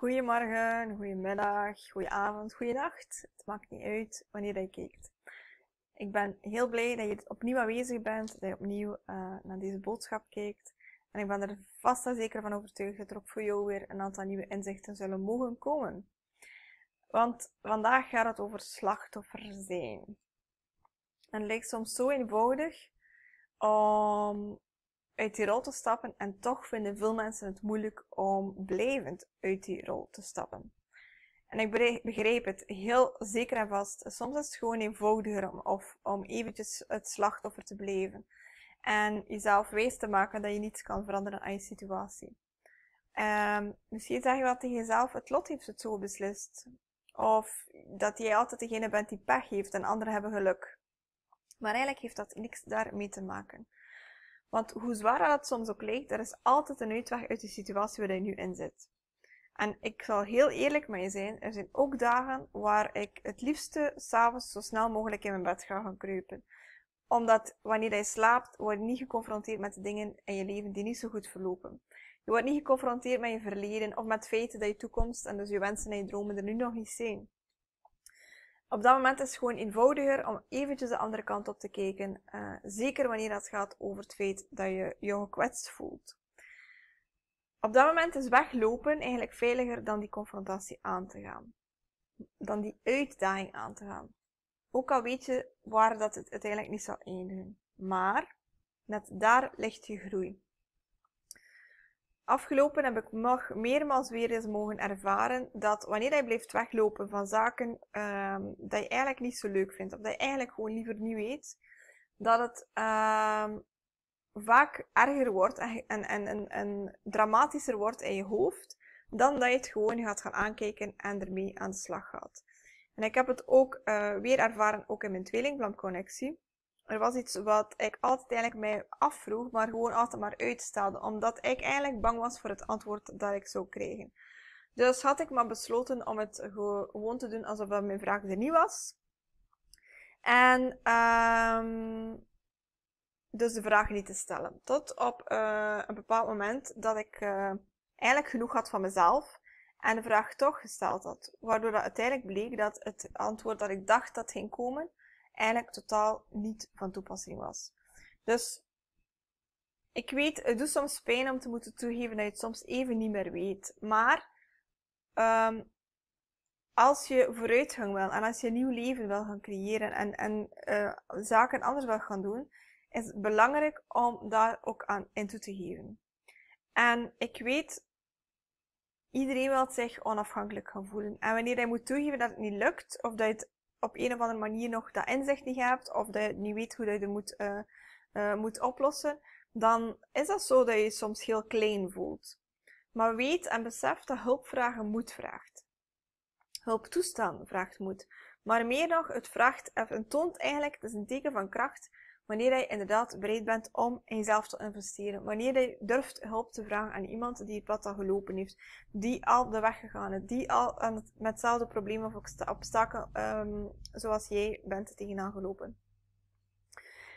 Goedemorgen, goedemiddag, goedenavond, goeienacht. Het maakt niet uit wanneer je kijkt. Ik ben heel blij dat je opnieuw aanwezig bent, dat je opnieuw eh, naar deze boodschap kijkt. En ik ben er vast en zeker van overtuigd dat er ook voor jou weer een aantal nieuwe inzichten zullen mogen komen. Want vandaag gaat het over slachtoffer zijn. En het lijkt soms zo eenvoudig om uit die rol te stappen en toch vinden veel mensen het moeilijk om blijvend uit die rol te stappen. En ik begreep het heel zeker en vast. Soms is het gewoon eenvoudiger om, of, om eventjes het slachtoffer te blijven. En jezelf wijs te maken dat je niets kan veranderen aan je situatie. Ehm, misschien zeg je wel tegen jezelf, het lot heeft het zo beslist. Of dat jij altijd degene bent die pech heeft en anderen hebben geluk. Maar eigenlijk heeft dat niks daarmee te maken. Want hoe zwaar dat soms ook lijkt, er is altijd een uitweg uit de situatie waar je nu in zit. En ik zal heel eerlijk met je zijn, er zijn ook dagen waar ik het liefste s'avonds zo snel mogelijk in mijn bed ga gaan kruipen. Omdat wanneer je slaapt, word je niet geconfronteerd met de dingen in je leven die niet zo goed verlopen. Je wordt niet geconfronteerd met je verleden of met feiten dat je toekomst en dus je wensen en je dromen er nu nog niet zijn op dat moment is het gewoon eenvoudiger om eventjes de andere kant op te kijken. Eh, zeker wanneer het gaat over het feit dat je je gekwetst voelt. Op dat moment is weglopen eigenlijk veiliger dan die confrontatie aan te gaan. Dan die uitdaging aan te gaan. Ook al weet je waar dat het uiteindelijk niet zal eindigen. Maar net daar ligt je groei. Afgelopen heb ik nog meermaals weer eens mogen ervaren dat wanneer je blijft weglopen van zaken ehm, dat je eigenlijk niet zo leuk vindt, of dat je eigenlijk gewoon liever niet weet, dat het ehm, vaak erger wordt en, en, en, en dramatischer wordt in je hoofd, dan dat je het gewoon gaat gaan aankijken en ermee aan de slag gaat. En ik heb het ook eh, weer ervaren, ook in mijn tweelingblamconnectie er was iets wat ik altijd eigenlijk mij afvroeg, maar gewoon altijd maar uitstelde, omdat ik eigenlijk bang was voor het antwoord dat ik zou krijgen. Dus had ik maar besloten om het gewoon te doen alsof mijn vraag er niet was. En ehm, dus de vraag niet te stellen. Tot op eh, een bepaald moment dat ik eh, eigenlijk genoeg had van mezelf en de vraag toch gesteld had. Waardoor dat uiteindelijk bleek dat het antwoord dat ik dacht dat ging komen, eigenlijk totaal niet van toepassing was. Dus ik weet, het doet soms pijn om te moeten toegeven dat je het soms even niet meer weet. Maar ehm, als je vooruitgang wil en als je een nieuw leven wil gaan creëren en, en eh, zaken anders wil gaan doen, is het belangrijk om daar ook aan in toe te geven. En ik weet, iedereen wil zich onafhankelijk gaan voelen. En wanneer hij moet toegeven dat het niet lukt, of dat je het op een of andere manier nog dat inzicht niet hebt, of dat je niet weet hoe dat je er moet, eh, eh, moet oplossen, dan is dat zo dat je je soms heel klein voelt. Maar weet en besef dat hulp vragen moed vraagt. Hulp toestaan vraagt moed. Maar meer nog, het vraagt en toont eigenlijk, het is een teken van kracht, Wanneer je inderdaad bereid bent om in jezelf te investeren. Wanneer je durft hulp te vragen aan iemand die het pad al gelopen heeft. Die al de weg gegaan is. Die al aan het, met hetzelfde probleem of obstakel ehm, zoals jij bent tegenaan gelopen.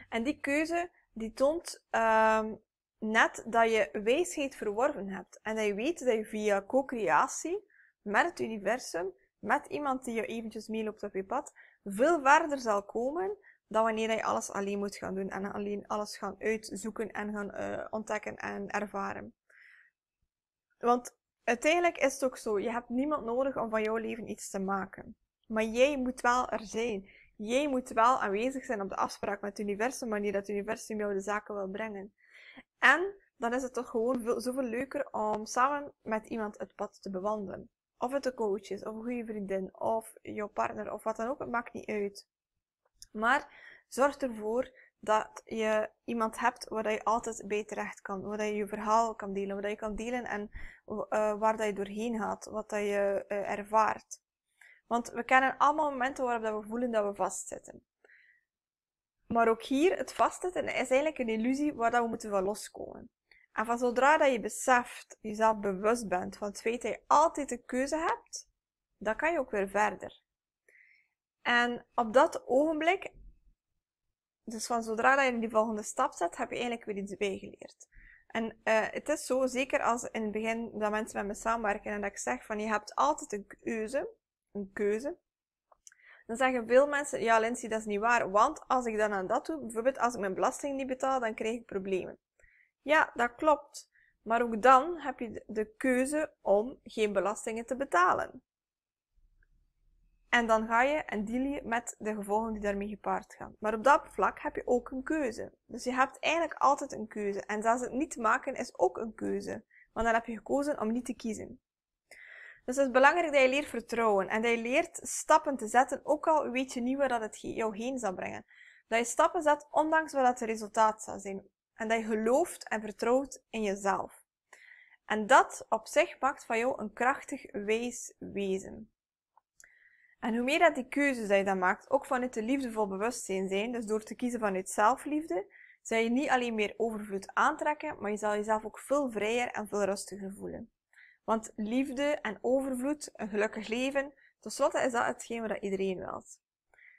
En die keuze die toont ehm, net dat je wijsheid verworven hebt. En dat je weet dat je via co-creatie met het universum, met iemand die je eventjes meeloopt op je pad, veel verder zal komen dan wanneer je alles alleen moet gaan doen en alleen alles gaan uitzoeken en gaan eh, ontdekken en ervaren. Want uiteindelijk is het ook zo, je hebt niemand nodig om van jouw leven iets te maken. Maar jij moet wel er zijn. Jij moet wel aanwezig zijn op de afspraak met het universum, wanneer dat het universum jou de zaken wil brengen. En dan is het toch gewoon veel, zoveel leuker om samen met iemand het pad te bewandelen. Of het een coach is, of een goede vriendin, of jouw partner, of wat dan ook, het maakt niet uit. Maar zorg ervoor dat je iemand hebt waar je altijd bij terecht kan. Waar je je verhaal kan delen. Waar je kan delen en eh, waar dat je doorheen gaat. Wat dat je eh, ervaart. Want we kennen allemaal momenten waarop dat we voelen dat we vastzitten. Maar ook hier, het vastzitten is eigenlijk een illusie waar dat we moeten van loskomen. En van zodra dat je beseft, jezelf bewust bent van het feit dat je altijd een keuze hebt, dan kan je ook weer verder. En op dat ogenblik, dus van zodra dat je in die volgende stap zet, heb je eigenlijk weer iets bijgeleerd. En uh, het is zo, zeker als in het begin dat mensen met me samenwerken en dat ik zeg van je hebt altijd een keuze, een keuze, dan zeggen veel mensen, ja Lindsay, dat is niet waar, want als ik dan aan dat doe, bijvoorbeeld als ik mijn belasting niet betaal, dan krijg ik problemen. Ja, dat klopt. Maar ook dan heb je de keuze om geen belastingen te betalen. En dan ga je en deal je met de gevolgen die daarmee gepaard gaan. Maar op dat vlak heb je ook een keuze. Dus je hebt eigenlijk altijd een keuze. En zelfs het niet maken is ook een keuze. Want dan heb je gekozen om niet te kiezen. Dus het is belangrijk dat je leert vertrouwen. En dat je leert stappen te zetten, ook al weet je niet waar dat het jou heen zal brengen. Dat je stappen zet, ondanks wat het resultaat zal zijn. En dat je gelooft en vertrouwt in jezelf. En dat op zich maakt van jou een krachtig, wijs wezen. En hoe meer dat die keuzes dat je dan maakt, ook vanuit de liefdevol bewustzijn zijn, dus door te kiezen vanuit zelfliefde, zal je niet alleen meer overvloed aantrekken, maar je zal jezelf ook veel vrijer en veel rustiger voelen. Want liefde en overvloed, een gelukkig leven, tenslotte is dat hetgeen wat iedereen wilt.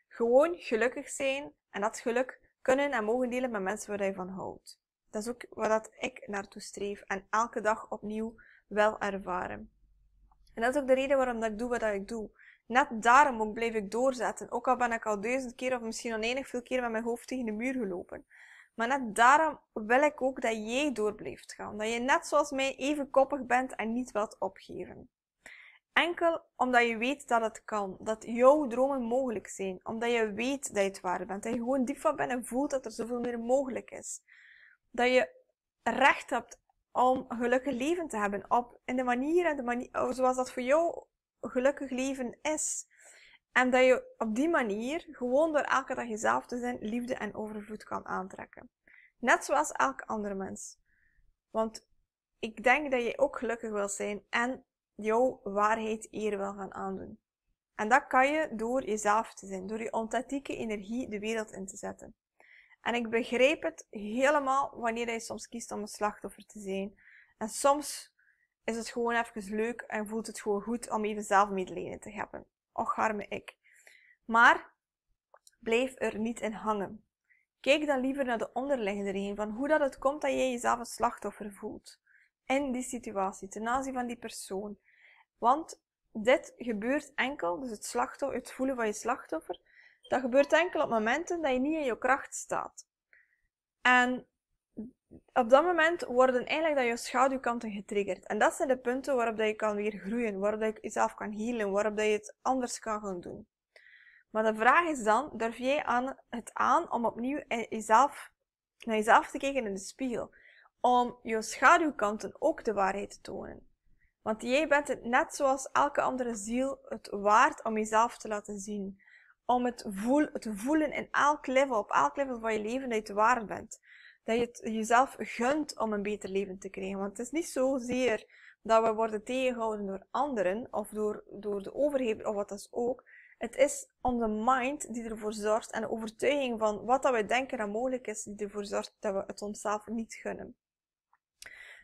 Gewoon gelukkig zijn en dat geluk kunnen en mogen delen met mensen waar je van houdt. Dat is ook wat ik naartoe streef en elke dag opnieuw wel ervaren. En dat is ook de reden waarom dat ik doe wat ik doe. Net daarom ook bleef ik doorzetten, ook al ben ik al duizend keer of misschien oneindig veel keer met mijn hoofd tegen de muur gelopen. Maar net daarom wil ik ook dat jij door blijft gaan. Dat je net zoals mij even koppig bent en niet wilt opgeven. Enkel omdat je weet dat het kan, dat jouw dromen mogelijk zijn, omdat je weet dat je het waard bent, dat je gewoon diep van binnen voelt dat er zoveel meer mogelijk is. Dat je recht hebt om een gelukkig leven te hebben, op in de manier en de manier, zoals dat voor jou gelukkig leven is. En dat je op die manier, gewoon door elke dag jezelf te zijn, liefde en overvloed kan aantrekken. Net zoals elk andere mens. Want ik denk dat je ook gelukkig wil zijn en jouw waarheid eer wil gaan aandoen. En dat kan je door jezelf te zijn, door je authentieke energie de wereld in te zetten. En ik begrijp het helemaal wanneer jij soms kiest om een slachtoffer te zijn. En soms is het gewoon even leuk en voelt het gewoon goed om even zelf medelijden te hebben. Och, harme ik. Maar blijf er niet in hangen. Kijk dan liever naar de onderliggende reden van hoe dat het komt dat jij jezelf een slachtoffer voelt. In die situatie, ten aanzien van die persoon. Want dit gebeurt enkel, dus het, slachtoffer, het voelen van je slachtoffer, dat gebeurt enkel op momenten dat je niet in je kracht staat. En op dat moment worden eigenlijk dat je schaduwkanten getriggerd. En dat zijn de punten waarop dat je kan weer groeien, waarop dat je jezelf kan healen, waarop dat je het anders kan gaan doen. Maar de vraag is dan, durf jij aan het aan om opnieuw jezelf, naar jezelf te kijken in de spiegel? Om je schaduwkanten ook de waarheid te tonen. Want jij bent het net zoals elke andere ziel het waard om jezelf te laten zien. Om het voel, te voelen in elk level, op elk level van je leven dat je het waard bent dat je het jezelf gunt om een beter leven te krijgen. Want het is niet zozeer dat we worden tegengehouden door anderen of door, door de overheid of wat dan ook. Het is onze mind die ervoor zorgt en de overtuiging van wat dat wij denken dat mogelijk is, die ervoor zorgt dat we het onszelf niet gunnen.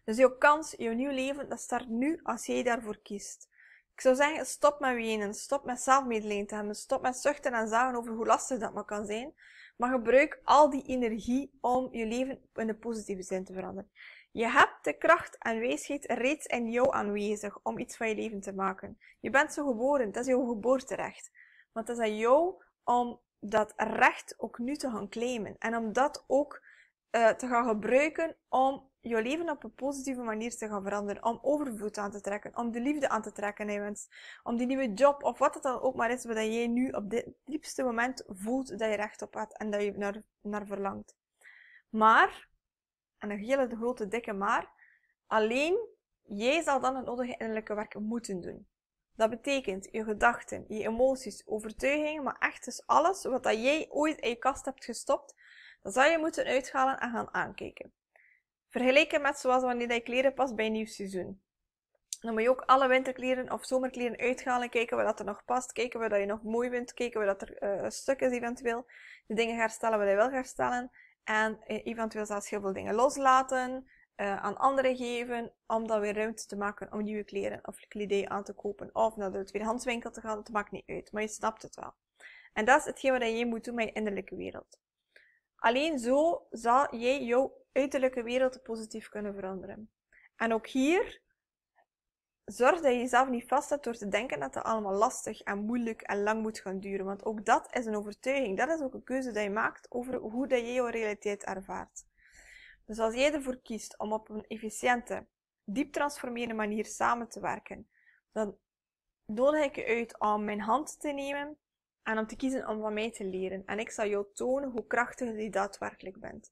Dus jouw kans, jouw nieuw leven, dat start nu als jij daarvoor kiest. Ik zou zeggen, stop met wenen, stop met zelfmedelijden te hebben, stop met zuchten en zagen over hoe lastig dat maar kan zijn. Maar gebruik al die energie om je leven in de positieve zin te veranderen. Je hebt de kracht en wijsheid reeds in jou aanwezig om iets van je leven te maken. Je bent zo geboren, dat is jouw geboorterecht. Want het is aan jou om dat recht ook nu te gaan claimen en om dat ook eh, te gaan gebruiken om je leven op een positieve manier te gaan veranderen. Om overvloed aan te trekken, om de liefde aan te trekken in om die nieuwe job of wat het dan ook maar is, wat jij nu op dit diepste moment voelt dat je recht op hebt en dat je naar, naar verlangt. Maar, en een hele grote dikke maar, alleen jij zal dan het nodige innerlijke werk moeten doen. Dat betekent je gedachten, je emoties, overtuigingen, maar echt dus alles wat dat jij ooit in je kast hebt gestopt, dat zal je moeten uithalen en gaan aankijken. Vergeleken met zoals wanneer je kleren past bij een nieuw seizoen. Dan moet je ook alle winterkleren of zomerkleren uithalen, kijken wat dat er nog past, kijken wat je nog mooi bent, kijken wat dat er uh, stuk is eventueel. De dingen herstellen wat je wil herstellen en eh, eventueel zelfs heel veel dingen loslaten, eh, aan anderen geven, om dan weer ruimte te maken om nieuwe kleren of kledij aan te kopen of naar de tweedehandswinkel te gaan. Het maakt niet uit, maar je snapt het wel. En dat is hetgeen wat je moet doen met je innerlijke wereld. Alleen zo zal jij jou uiterlijke wereld positief kunnen veranderen. En ook hier, zorg dat je jezelf niet vastzet door te denken dat het allemaal lastig en moeilijk en lang moet gaan duren. Want ook dat is een overtuiging. Dat is ook een keuze die je maakt over hoe dat je jouw realiteit ervaart. Dus als jij ervoor kiest om op een efficiënte, diep transformerende manier samen te werken, dan nodig ik je uit om mijn hand te nemen en om te kiezen om van mij te leren. En ik zal jou tonen hoe krachtig je daadwerkelijk bent.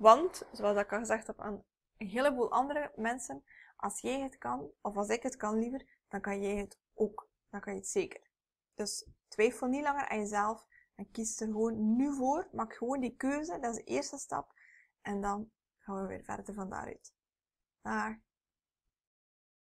Want, zoals ik al gezegd heb aan een heleboel andere mensen, als jij het kan, of als ik het kan liever, dan kan jij het ook. Dan kan je het zeker. Dus twijfel niet langer aan jezelf en kies er gewoon nu voor. Maak gewoon die keuze, dat is de eerste stap. En dan gaan we weer verder van daaruit. Dag!